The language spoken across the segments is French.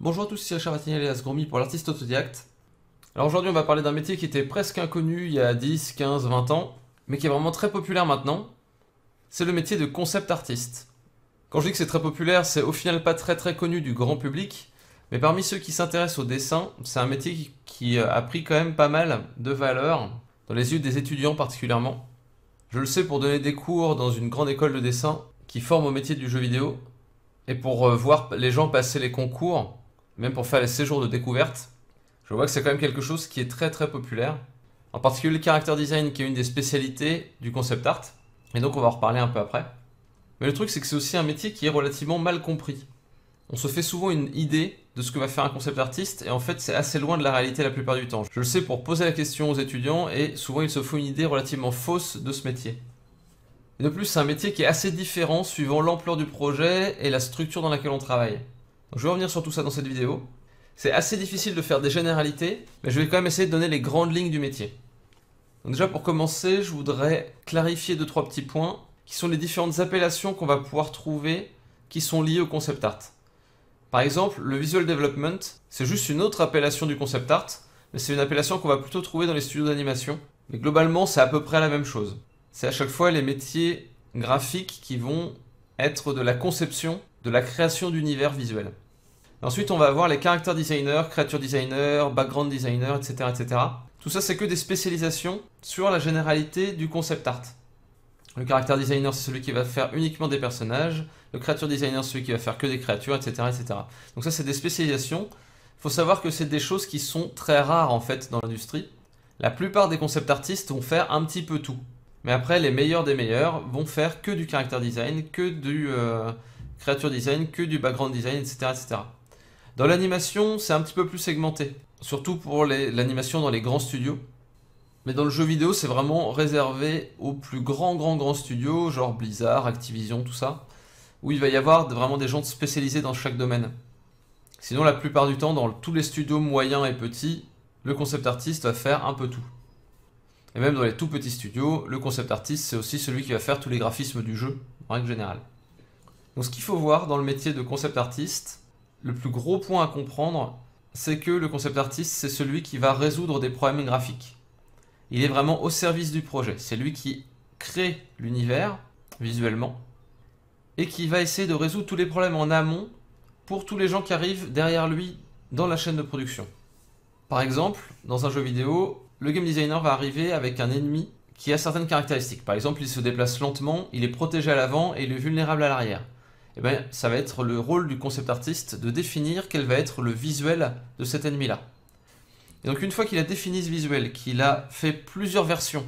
Bonjour à tous, c'est Richard Vatignel et pour l'artiste autodidacte. Alors aujourd'hui, on va parler d'un métier qui était presque inconnu il y a 10, 15, 20 ans, mais qui est vraiment très populaire maintenant. C'est le métier de concept artiste. Quand je dis que c'est très populaire, c'est au final pas très très connu du grand public, mais parmi ceux qui s'intéressent au dessin, c'est un métier qui a pris quand même pas mal de valeur, dans les yeux des étudiants particulièrement. Je le sais pour donner des cours dans une grande école de dessin qui forme au métier du jeu vidéo et pour euh, voir les gens passer les concours, même pour faire les séjours de découverte. Je vois que c'est quand même quelque chose qui est très très populaire. En particulier le character design qui est une des spécialités du concept art. Et donc on va en reparler un peu après. Mais le truc c'est que c'est aussi un métier qui est relativement mal compris. On se fait souvent une idée de ce que va faire un concept artiste et en fait c'est assez loin de la réalité la plupart du temps. Je le sais pour poser la question aux étudiants et souvent ils se font une idée relativement fausse de ce métier. de plus c'est un métier qui est assez différent suivant l'ampleur du projet et la structure dans laquelle on travaille. je vais revenir sur tout ça dans cette vidéo. C'est assez difficile de faire des généralités mais je vais quand même essayer de donner les grandes lignes du métier. Donc, déjà pour commencer je voudrais clarifier deux trois petits points qui sont les différentes appellations qu'on va pouvoir trouver qui sont liées au concept art. Par exemple, le visual development, c'est juste une autre appellation du concept art, mais c'est une appellation qu'on va plutôt trouver dans les studios d'animation. Mais globalement, c'est à peu près la même chose. C'est à chaque fois les métiers graphiques qui vont être de la conception, de la création d'univers visuel. Ensuite, on va avoir les character designers, creature designers, background designers, etc., etc. Tout ça, c'est que des spécialisations sur la généralité du concept art. Le caractère designer, c'est celui qui va faire uniquement des personnages. Le créature designer, c'est celui qui va faire que des créatures, etc. etc. Donc ça, c'est des spécialisations. Il faut savoir que c'est des choses qui sont très rares, en fait, dans l'industrie. La plupart des concept artistes vont faire un petit peu tout. Mais après, les meilleurs des meilleurs vont faire que du caractère design, que du euh, créature design, que du background design, etc. etc. Dans l'animation, c'est un petit peu plus segmenté. Surtout pour l'animation dans les grands studios. Mais dans le jeu vidéo, c'est vraiment réservé aux plus grands, grands, grands studios, genre Blizzard, Activision, tout ça, où il va y avoir vraiment des gens spécialisés dans chaque domaine. Sinon, la plupart du temps, dans tous les studios moyens et petits, le concept artiste va faire un peu tout. Et même dans les tout petits studios, le concept artiste, c'est aussi celui qui va faire tous les graphismes du jeu, en règle générale. Donc ce qu'il faut voir dans le métier de concept artiste, le plus gros point à comprendre, c'est que le concept artiste, c'est celui qui va résoudre des problèmes graphiques. Il est vraiment au service du projet. C'est lui qui crée l'univers visuellement et qui va essayer de résoudre tous les problèmes en amont pour tous les gens qui arrivent derrière lui dans la chaîne de production. Par exemple, dans un jeu vidéo, le game designer va arriver avec un ennemi qui a certaines caractéristiques. Par exemple, il se déplace lentement, il est protégé à l'avant et il est vulnérable à l'arrière. Et eh bien, ça va être le rôle du concept artiste de définir quel va être le visuel de cet ennemi-là donc une fois qu'il a défini ce visuel, qu'il a fait plusieurs versions,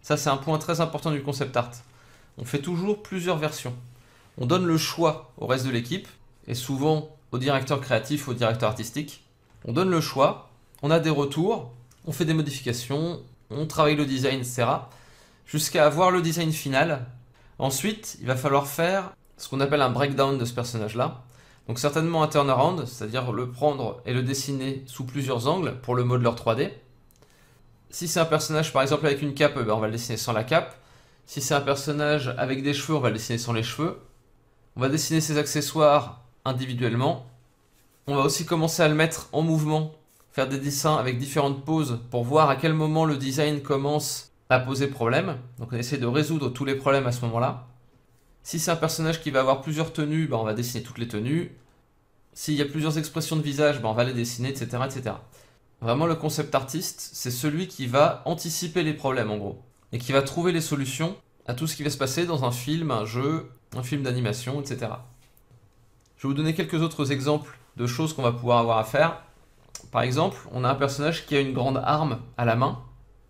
ça c'est un point très important du concept art, on fait toujours plusieurs versions. On donne le choix au reste de l'équipe, et souvent au directeur créatif, au directeur artistique. On donne le choix, on a des retours, on fait des modifications, on travaille le design, etc. Jusqu'à avoir le design final. Ensuite, il va falloir faire ce qu'on appelle un breakdown de ce personnage-là. Donc certainement un turnaround, c'est-à-dire le prendre et le dessiner sous plusieurs angles pour le modeler 3D. Si c'est un personnage par exemple avec une cape, ben, on va le dessiner sans la cape. Si c'est un personnage avec des cheveux, on va le dessiner sans les cheveux. On va dessiner ses accessoires individuellement. On va aussi commencer à le mettre en mouvement, faire des dessins avec différentes poses pour voir à quel moment le design commence à poser problème. Donc on essaie de résoudre tous les problèmes à ce moment-là. Si c'est un personnage qui va avoir plusieurs tenues, bah, on va dessiner toutes les tenues. S'il y a plusieurs expressions de visage, bah, on va les dessiner, etc., etc. Vraiment, le concept artiste, c'est celui qui va anticiper les problèmes, en gros, et qui va trouver les solutions à tout ce qui va se passer dans un film, un jeu, un film d'animation, etc. Je vais vous donner quelques autres exemples de choses qu'on va pouvoir avoir à faire. Par exemple, on a un personnage qui a une grande arme à la main.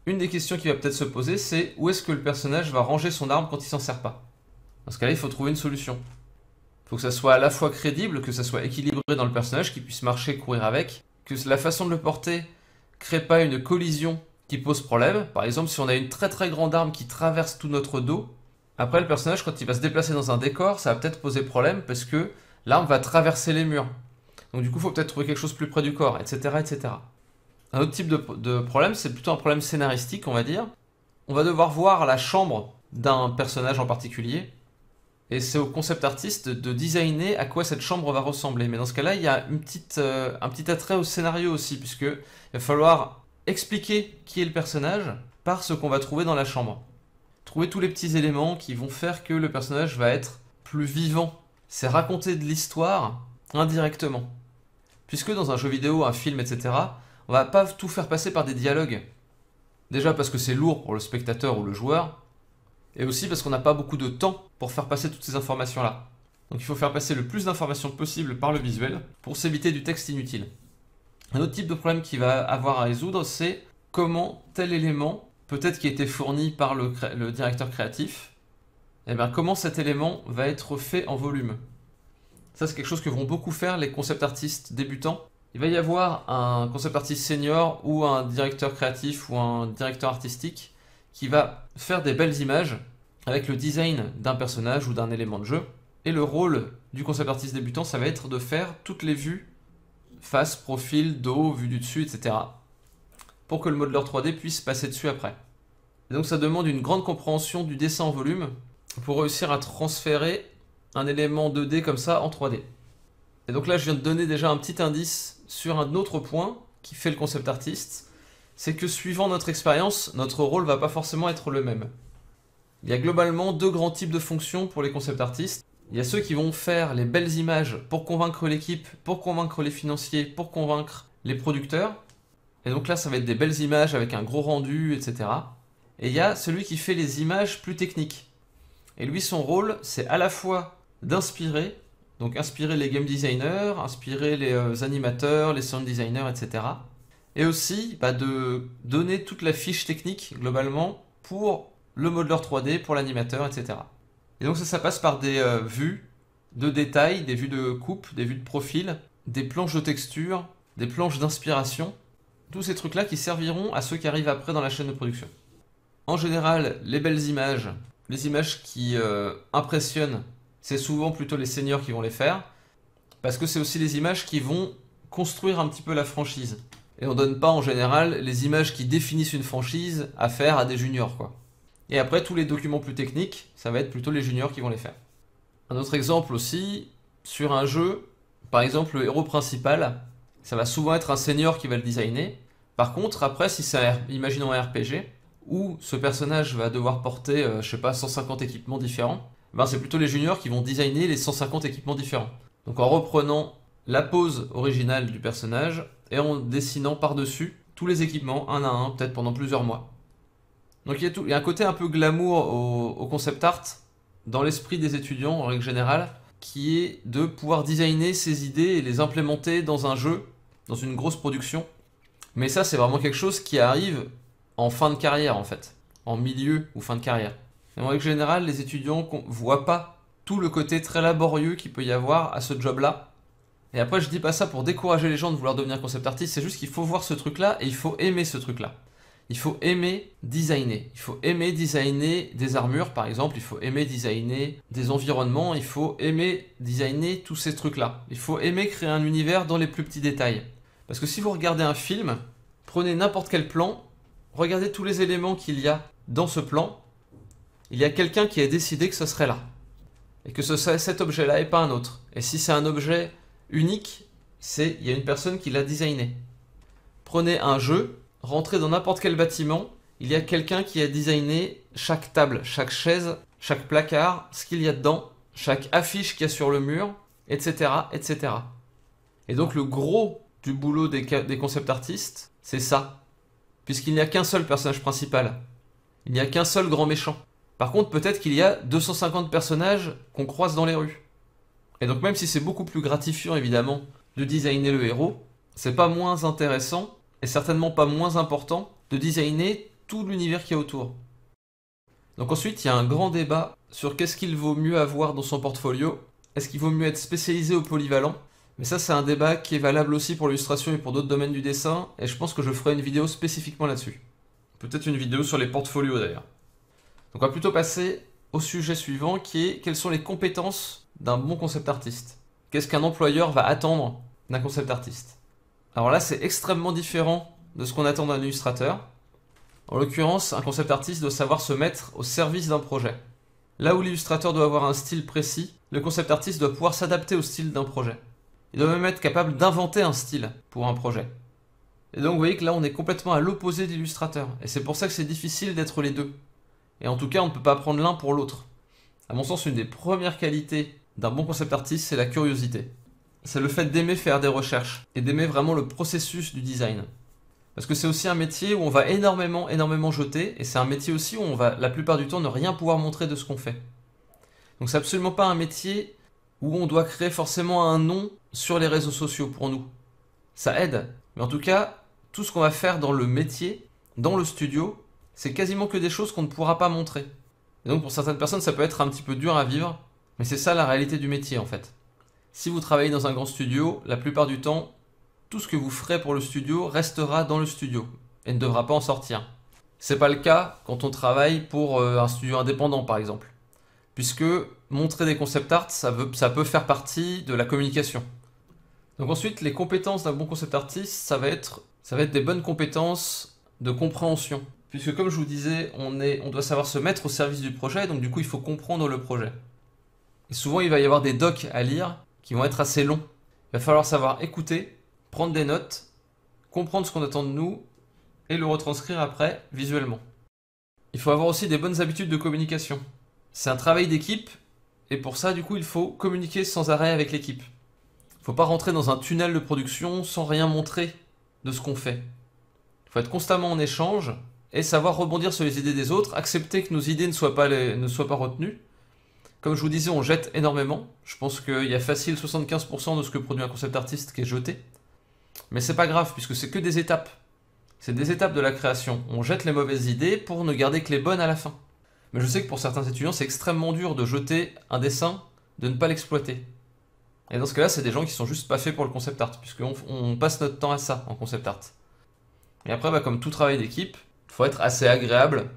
Une des questions qui va peut-être se poser, c'est où est-ce que le personnage va ranger son arme quand il s'en sert pas dans ce cas-là, il faut trouver une solution. Il faut que ça soit à la fois crédible, que ça soit équilibré dans le personnage, qu'il puisse marcher, courir avec, que la façon de le porter crée pas une collision qui pose problème. Par exemple, si on a une très très grande arme qui traverse tout notre dos, après le personnage, quand il va se déplacer dans un décor, ça va peut-être poser problème parce que l'arme va traverser les murs. Donc du coup, il faut peut-être trouver quelque chose plus près du corps, etc. etc. Un autre type de problème, c'est plutôt un problème scénaristique, on va dire. On va devoir voir la chambre d'un personnage en particulier et c'est au concept artiste de designer à quoi cette chambre va ressembler. Mais dans ce cas-là, il y a euh, un petit attrait au scénario aussi, puisque il va falloir expliquer qui est le personnage par ce qu'on va trouver dans la chambre. Trouver tous les petits éléments qui vont faire que le personnage va être plus vivant. C'est raconter de l'histoire indirectement. Puisque dans un jeu vidéo, un film, etc., on va pas tout faire passer par des dialogues. Déjà parce que c'est lourd pour le spectateur ou le joueur, et aussi parce qu'on n'a pas beaucoup de temps pour faire passer toutes ces informations-là. Donc il faut faire passer le plus d'informations possible par le visuel pour s'éviter du texte inutile. Un autre type de problème qu'il va avoir à résoudre, c'est comment tel élément, peut-être qui a été fourni par le, directeur créatif, et eh bien, comment cet élément va être fait en volume. Ça, c'est quelque chose que vont beaucoup faire les concept artistes débutants. Il va y avoir un concept artiste senior ou un directeur créatif ou un directeur artistique qui va faire des belles images avec le design d'un personnage ou d'un élément de jeu. Et le rôle du concept artiste débutant, ça va être de faire toutes les vues, face, profil, dos, vue du dessus, etc. Pour que le modeler 3D puisse passer dessus après. Et donc ça demande une grande compréhension du dessin en volume pour réussir à transférer un élément 2D comme ça en 3D. Et donc là, je viens de donner déjà un petit indice sur un autre point qui fait le concept artiste c'est que suivant notre expérience, notre rôle va pas forcément être le même. Il y a globalement deux grands types de fonctions pour les concept artistes. Il y a ceux qui vont faire les belles images pour convaincre l'équipe, pour convaincre les financiers, pour convaincre les producteurs. Et donc là, ça va être des belles images avec un gros rendu, etc. Et il y a celui qui fait les images plus techniques. Et lui, son rôle, c'est à la fois d'inspirer, donc inspirer les game designers, inspirer les euh, animateurs, les sound designers, etc et aussi bah, de donner toute la fiche technique globalement pour le modeler 3D, pour l'animateur, etc. Et donc ça, ça passe par des euh, vues de détails, des vues de coupe, des vues de profil, des planches de texture, des planches d'inspiration, tous ces trucs-là qui serviront à ceux qui arrivent après dans la chaîne de production. En général, les belles images, les images qui euh, impressionnent, c'est souvent plutôt les seniors qui vont les faire, parce que c'est aussi les images qui vont construire un petit peu la franchise et on donne pas en général les images qui définissent une franchise à faire à des juniors quoi. Et après tous les documents plus techniques, ça va être plutôt les juniors qui vont les faire. Un autre exemple aussi, sur un jeu, par exemple le héros principal, ça va souvent être un senior qui va le designer. Par contre, après si c'est un, imaginons un RPG où ce personnage va devoir porter euh, je sais pas 150 équipements différents, ben c'est plutôt les juniors qui vont designer les 150 équipements différents. Donc en reprenant la pose originale du personnage, et en dessinant par-dessus tous les équipements, un à un, peut-être pendant plusieurs mois. Donc il y, a tout, un côté un peu glamour au, concept art, dans l'esprit des étudiants en règle générale, qui est de pouvoir designer ses idées et les implémenter dans un jeu, dans une grosse production. Mais ça, c'est vraiment quelque chose qui arrive en fin de carrière, en fait, en milieu ou fin de carrière. en règle générale, les étudiants ne voient pas tout le côté très laborieux qu'il peut y avoir à ce job-là, et après, je dis pas ça pour décourager les gens de vouloir devenir concept artiste, c'est juste qu'il faut voir ce truc-là et il faut aimer ce truc-là. Il faut aimer designer. Il faut aimer designer des armures, par exemple. Il faut aimer designer des environnements. Il faut aimer designer tous ces trucs-là. Il faut aimer créer un univers dans les plus petits détails. Parce que si vous regardez un film, prenez n'importe quel plan, regardez tous les éléments qu'il y a dans ce plan. Il y a quelqu'un qui a décidé que ce serait là. Et que ce serait cet objet-là et pas un autre. Et si c'est un objet Unique, c'est il y a une personne qui l'a designé. Prenez un jeu, rentrez dans n'importe quel bâtiment, il y a quelqu'un qui a designé chaque table, chaque chaise, chaque placard, ce qu'il y a dedans, chaque affiche qu'il y a sur le mur, etc., etc. Et donc le gros du boulot des, des concept artistes, c'est ça. Puisqu'il n'y a qu'un seul personnage principal. Il n'y a qu'un seul grand méchant. Par contre, peut-être qu'il y a 250 personnages qu'on croise dans les rues. Et donc même si c'est beaucoup plus gratifiant évidemment de designer le héros, c'est pas moins intéressant et certainement pas moins important de designer tout l'univers qui est autour. Donc ensuite, il y a un grand débat sur qu'est-ce qu'il vaut mieux avoir dans son portfolio. Est-ce qu'il vaut mieux être spécialisé au polyvalent Mais ça, c'est un débat qui est valable aussi pour l'illustration et pour d'autres domaines du dessin, et je pense que je ferai une vidéo spécifiquement là-dessus. Peut-être une vidéo sur les portfolios d'ailleurs. Donc on va plutôt passer au sujet suivant qui est quelles sont les compétences d'un bon concept artiste Qu'est-ce qu'un employeur va attendre d'un concept artiste Alors là, c'est extrêmement différent de ce qu'on attend d'un illustrateur. En l'occurrence, un concept artiste doit savoir se mettre au service d'un projet. Là où l'illustrateur doit avoir un style précis, le concept artiste doit pouvoir s'adapter au style d'un projet. Il doit même être capable d'inventer un style pour un projet. Et donc vous voyez que là on est complètement à l'opposé l'illustrateur. et c'est pour ça que c'est difficile d'être les deux. Et en tout cas on ne peut pas prendre l'un pour l'autre. À mon sens, une des premières qualités d'un bon concept artiste, c'est la curiosité. C'est le fait d'aimer faire des recherches et d'aimer vraiment le processus du design. Parce que c'est aussi un métier où on va énormément, énormément jeter, et c'est un métier aussi où on va la plupart du temps ne rien pouvoir montrer de ce qu'on fait. Donc c'est absolument pas un métier où on doit créer forcément un nom sur les réseaux sociaux pour nous. Ça aide. Mais en tout cas, tout ce qu'on va faire dans le métier, dans le studio, c'est quasiment que des choses qu'on ne pourra pas montrer. Et donc pour certaines personnes, ça peut être un petit peu dur à vivre, mais c'est ça la réalité du métier en fait. Si vous travaillez dans un grand studio, la plupart du temps, tout ce que vous ferez pour le studio restera dans le studio et ne devra pas en sortir. C'est pas le cas quand on travaille pour euh, un studio indépendant par exemple. Puisque montrer des concept art, ça, peut faire partie de la communication. Donc ensuite, les compétences d'un bon concept artiste, ça va être, ça va être des bonnes compétences de compréhension. Puisque comme je vous disais, on, est, on doit savoir se mettre au service du projet, donc du coup il faut comprendre le projet. Et souvent, il va y avoir des docs à lire qui vont être assez longs. Il va falloir savoir écouter, prendre des notes, comprendre ce qu'on attend de nous et le retranscrire après visuellement. Il faut avoir aussi des bonnes habitudes de communication. C'est un travail d'équipe et pour ça, du coup, il faut communiquer sans arrêt avec l'équipe. Il ne faut pas rentrer dans un tunnel de production sans rien montrer de ce qu'on fait. Il faut être constamment en échange et savoir rebondir sur les idées des autres, accepter que nos idées ne soient pas retenues, comme je vous disais, on jette énormément. Je pense qu'il y a facile 75% de ce que produit un concept artiste qui est jeté. Mais c'est pas grave, puisque c'est que des étapes. C'est des étapes de la création. On jette les mauvaises idées pour ne garder que les bonnes à la fin. Mais je sais que pour certains étudiants, c'est extrêmement dur de jeter un dessin, de ne pas l'exploiter. Et dans ce cas-là, c'est des gens qui sont juste pas faits pour le concept art, puisqu'on on passe notre temps à ça en concept art. Et après, bah, comme tout travail d'équipe, il faut être assez agréable.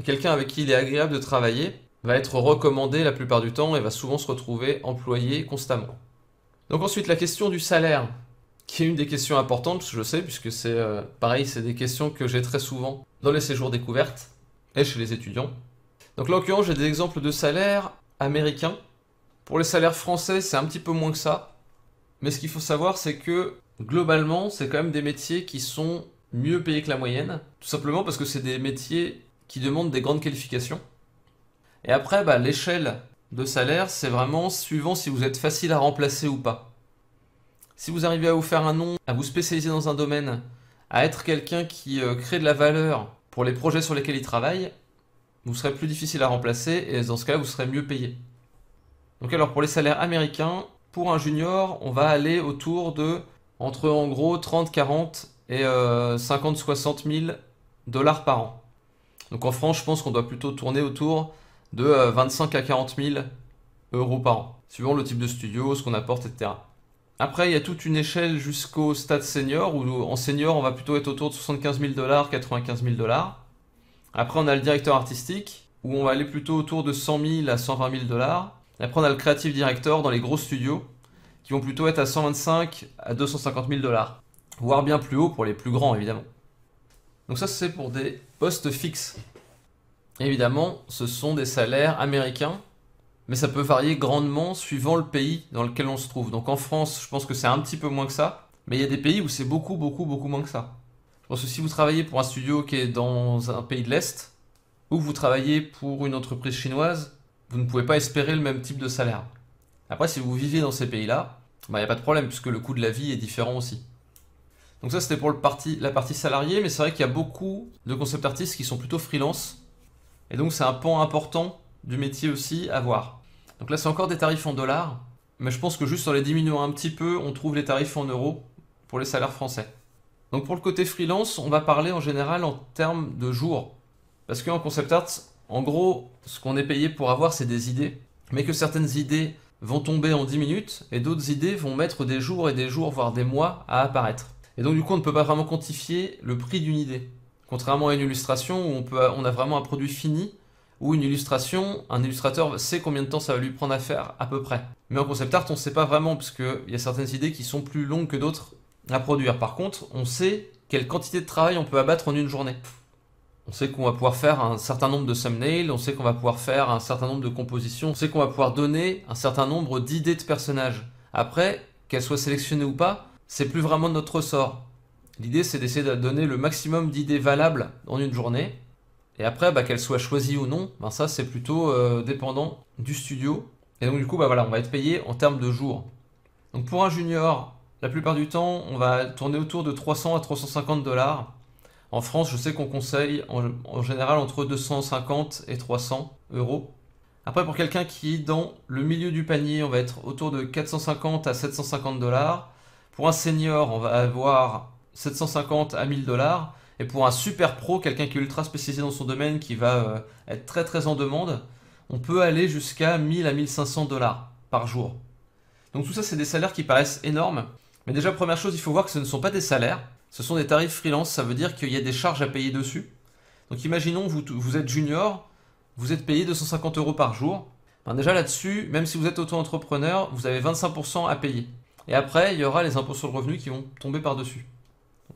Et quelqu'un avec qui il est agréable de travailler va être recommandé la plupart du temps et va souvent se retrouver employé constamment. Donc ensuite, la question du salaire, qui est une des questions importantes, je sais, puisque c'est euh, pareil, c'est des questions que j'ai très souvent dans les séjours découvertes et chez les étudiants. Donc là, en l'occurrence, j'ai des exemples de salaires américains. Pour les salaires français, c'est un petit peu moins que ça. Mais ce qu'il faut savoir, c'est que globalement, c'est quand même des métiers qui sont mieux payés que la moyenne. Tout simplement parce que c'est des métiers qui demandent des grandes qualifications. Et après, bah, l'échelle de salaire, c'est vraiment suivant si vous êtes facile à remplacer ou pas. Si vous arrivez à vous faire un nom, à vous spécialiser dans un domaine, à être quelqu'un qui euh, crée de la valeur pour les projets sur lesquels il travaille, vous serez plus difficile à remplacer et dans ce cas-là, vous serez mieux payé. Donc alors pour les salaires américains, pour un junior, on va aller autour de entre en gros 30, 40 et 50, 60 000 dollars par an. Donc en France, je pense qu'on doit plutôt tourner autour de 25 euh, à 40 000 euros par an, suivant le type de studio, ce qu'on apporte, etc. Après, il y a toute une échelle jusqu'au stade senior, où euh, en senior, on va plutôt être autour de 75 000 dollars, 95 000 dollars. Après, on a le directeur artistique, où on va aller plutôt autour de 100 000 à 120 000 dollars. Après, on a le creative director dans les gros studios, qui vont plutôt être à 125 à 250 000 dollars, voire bien plus haut pour les plus grands, évidemment. Donc ça, c'est pour des postes fixes. Évidemment, ce sont des salaires américains, mais ça peut varier grandement suivant le pays dans lequel on se trouve. Donc en France, je pense que c'est un petit peu moins que ça, mais il y a des pays où c'est beaucoup, beaucoup, beaucoup moins que ça. Parce que si vous travaillez pour un studio qui est dans un pays de l'Est, ou vous travaillez pour une entreprise chinoise, vous ne pouvez pas espérer le même type de salaire. Après, si vous vivez dans ces pays-là, il bah, n'y a pas de problème, puisque le coût de la vie est différent aussi. Donc ça, c'était pour le parti, la partie salariée, mais c'est vrai qu'il y a beaucoup de concept artistes qui sont plutôt freelance, et donc c'est un pan important du métier aussi à voir. Donc là c'est encore des tarifs en dollars, mais je pense que juste en les diminuant un petit peu, on trouve les tarifs en euros pour les salaires français. Donc pour le côté freelance, on va parler en général en termes de jours. Parce qu'en concept art, en gros, ce qu'on est payé pour avoir, c'est des idées. Mais que certaines idées vont tomber en 10 minutes et d'autres idées vont mettre des jours et des jours, voire des mois à apparaître. Et donc du coup, on ne peut pas vraiment quantifier le prix d'une idée. Contrairement à une illustration où on, peut, on a vraiment un produit fini, ou une illustration, un illustrateur sait combien de temps ça va lui prendre à faire à peu près. Mais en concept art, on ne sait pas vraiment, parce qu'il y a certaines idées qui sont plus longues que d'autres à produire. Par contre, on sait quelle quantité de travail on peut abattre en une journée. On sait qu'on va pouvoir faire un certain nombre de thumbnails, on sait qu'on va pouvoir faire un certain nombre de compositions, on sait qu'on va pouvoir donner un certain nombre d'idées de personnages. Après, qu'elles soient sélectionnées ou pas, c'est plus vraiment notre ressort. L'idée, c'est d'essayer de donner le maximum d'idées valables en une journée. Et après, bah, qu'elles soient choisies ou non, ben, ça, c'est plutôt euh, dépendant du studio. Et donc, du coup, bah, voilà, on va être payé en termes de jours. Donc, pour un junior, la plupart du temps, on va tourner autour de 300 à 350 dollars. En France, je sais qu'on conseille en, en, général entre 250 et 300 euros. Après, pour quelqu'un qui est dans le milieu du panier, on va être autour de 450 à 750 dollars. Pour un senior, on va avoir 750 à 1000 dollars. Et pour un super pro, quelqu'un qui est ultra spécialisé dans son domaine, qui va euh, être très très en demande, on peut aller jusqu'à 1000 à 1500 dollars par jour. Donc tout ça, c'est des salaires qui paraissent énormes. Mais déjà, première chose, il faut voir que ce ne sont pas des salaires, ce sont des tarifs freelance, ça veut dire qu'il y a des charges à payer dessus. Donc imaginons, vous, êtes junior, vous êtes payé 250 euros par jour. Ben déjà là-dessus, même si vous êtes auto-entrepreneur, vous avez 25% à payer. Et après, il y aura les impôts sur le revenu qui vont tomber par-dessus.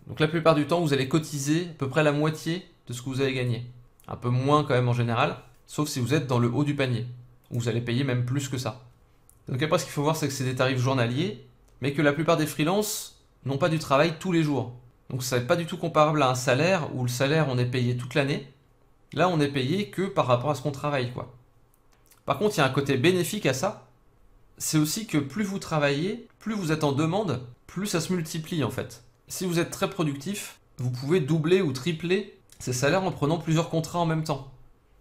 Donc la plupart du temps, vous allez cotiser à peu près la moitié de ce que vous avez gagné. Un peu moins quand même en général, sauf si vous êtes dans le haut du panier. Vous allez payer même plus que ça. Donc après, ce qu'il faut voir, c'est que c'est des tarifs journaliers, mais que la plupart des freelances n'ont pas du travail tous les jours. Donc ça n'est pas du tout comparable à un salaire où le salaire on est payé toute l'année. Là on est payé que par rapport à ce qu'on travaille quoi. Par contre il y a un côté bénéfique à ça. C'est aussi que plus vous travaillez, plus vous êtes en demande, plus ça se multiplie en fait. Si vous êtes très productif, vous pouvez doubler ou tripler ces salaires en prenant plusieurs contrats en même temps.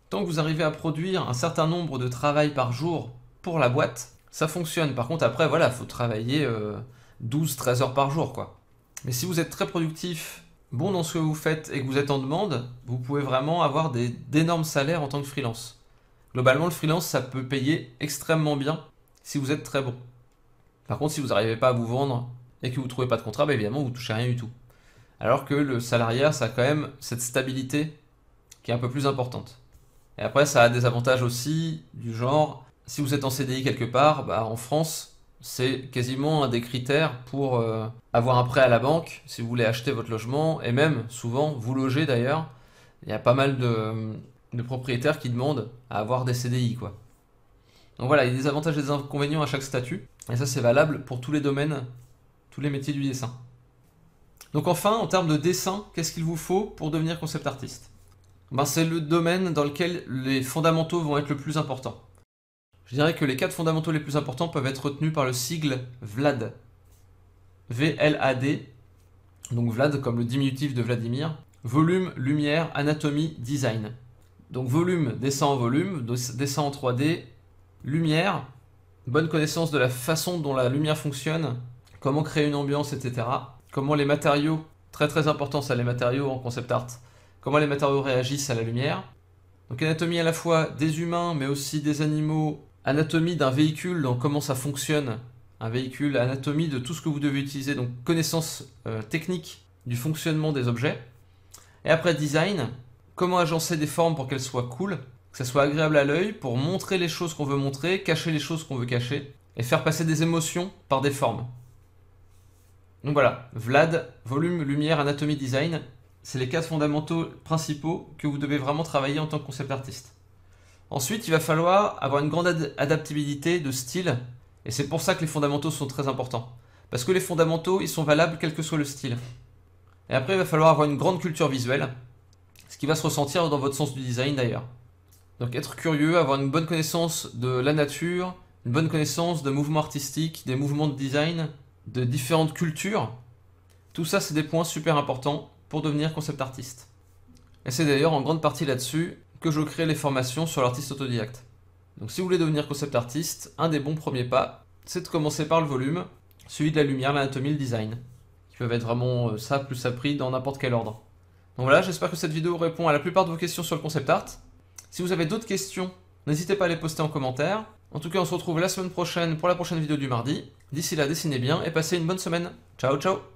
Tant que vous arrivez à produire un certain nombre de travail par jour pour la boîte, ça fonctionne. Par contre, après, voilà, faut travailler 12-13 euh, heures par jour, quoi. Mais si vous êtes très productif, bon dans ce que vous faites et que vous êtes en demande, vous pouvez vraiment avoir d'énormes salaires en tant que freelance. Globalement, le freelance, ça peut payer extrêmement bien si vous êtes très bon. Par contre, si vous n'arrivez pas à vous vendre, et que vous ne trouvez pas de contrat, bah, évidemment, vous ne touchez rien du tout. Alors que le salariat, ça a quand même cette stabilité qui est un peu plus importante. Et après, ça a des avantages aussi du genre, si vous êtes en CDI quelque part, bah, en France, c'est quasiment un des critères pour euh, avoir un prêt à la banque si vous voulez acheter votre logement, et même souvent vous loger d'ailleurs. Il y a pas mal de, propriétaires qui demandent à avoir des CDI. quoi. Donc voilà, il y a des avantages et des inconvénients à chaque statut, et ça c'est valable pour tous les domaines tous les métiers du dessin. Donc enfin, en termes de dessin, qu'est-ce qu'il vous faut pour devenir concept artiste ben, C'est le domaine dans lequel les fondamentaux vont être le plus important. Je dirais que les quatre fondamentaux les plus importants peuvent être retenus par le sigle VLAD. V-L-A-D, donc VLAD comme le diminutif de Vladimir. Volume, lumière, anatomie, design. Donc volume, dessin en volume, dessin en 3D, lumière, bonne connaissance de la façon dont la lumière fonctionne comment créer une ambiance, etc. Comment les matériaux, très très important ça, les matériaux en concept art, comment les matériaux réagissent à la lumière. Donc anatomie à la fois des humains, mais aussi des animaux, anatomie d'un véhicule, donc comment ça fonctionne, un véhicule, anatomie de tout ce que vous devez utiliser, donc connaissance euh, technique du fonctionnement des objets. Et après design, comment agencer des formes pour qu'elles soient cool, que ça soit agréable à l'œil, pour montrer les choses qu'on veut montrer, cacher les choses qu'on veut cacher, et faire passer des émotions par des formes. Donc voilà, Vlad, volume, lumière, anatomie, design, c'est les quatre fondamentaux principaux que vous devez vraiment travailler en tant que concept artiste. Ensuite, il va falloir avoir une grande adaptabilité de style, et c'est pour ça que les fondamentaux sont très importants. Parce que les fondamentaux, ils sont valables quel que soit le style. Et après, il va falloir avoir une grande culture visuelle, ce qui va se ressentir dans votre sens du design d'ailleurs. Donc être curieux, avoir une bonne connaissance de la nature, une bonne connaissance de mouvements artistiques, des mouvements de design, de différentes cultures. Tout ça, c'est des points super importants pour devenir concept artiste. Et c'est d'ailleurs en grande partie là-dessus que je crée les formations sur l'artiste autodidacte. Donc si vous voulez devenir concept artiste, un des bons premiers pas, c'est de commencer par le volume, celui de la lumière, l'anatomie, le design, qui peuvent être vraiment euh, ça plus appris dans n'importe quel ordre. Donc voilà, j'espère que cette vidéo répond à la plupart de vos questions sur le concept art. Si vous avez d'autres questions, n'hésitez pas à les poster en commentaire. En tout cas, on se retrouve la semaine prochaine pour la prochaine vidéo du mardi. D'ici là, dessinez bien et passez une bonne semaine. Ciao, ciao